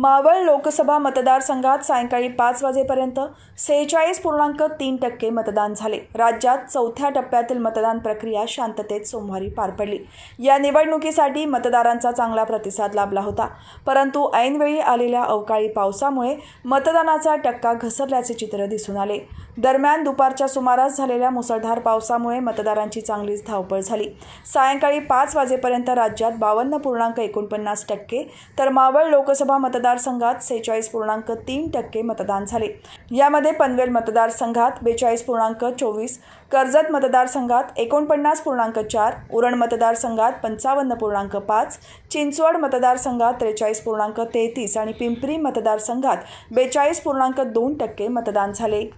मावळ लोकसभा मतदारसंघात सायंकाळी पाच वाजेपर्यंत सेहेचाळीस पूर्णांक तीन टक्के मतदान झाले राज्यात चौथ्या टप्प्यातील मतदान प्रक्रिया शांततेत सोमवारी पार पडली या निवडणुकीसाठी मतदारांचा चांगला प्रतिसाद लाभला होता परंतु ऐनवेळी आलेल्या अवकाळी पावसामुळे मतदानाचा टक्का घसरल्याचे चित्र दिसून आले दरम्यान दुपारच्या सुमारास झालेल्या मुसळधार पावसामुळे मतदारांची चांगलीच धावपळ झाली सायंकाळी पाच वाजेपर्यंत राज्यात बावन्न पूर्णांक एकोणपन्नास टक्के तर मावळ लोकसभा मतदार मतदारसंघात सेहेचाळीस पूर्णांक तीन टक्के मतदान झाले यामध्ये पनवेल मतदारसंघात बेचाळीस पूर्णांक चोवीस कर्जत मतदारसंघात एकोणपन्नास पूर्णांक चार उरण मतदारसंघात पंचावन्न पूर्णांक पाच चिंचवड मतदारसंघात त्रेचाळीस पूर्णांक तेहतीस आणि पिंपरी मतदारसंघात बेचाळीस पूर्णांक दोन टक्के मतदान झाले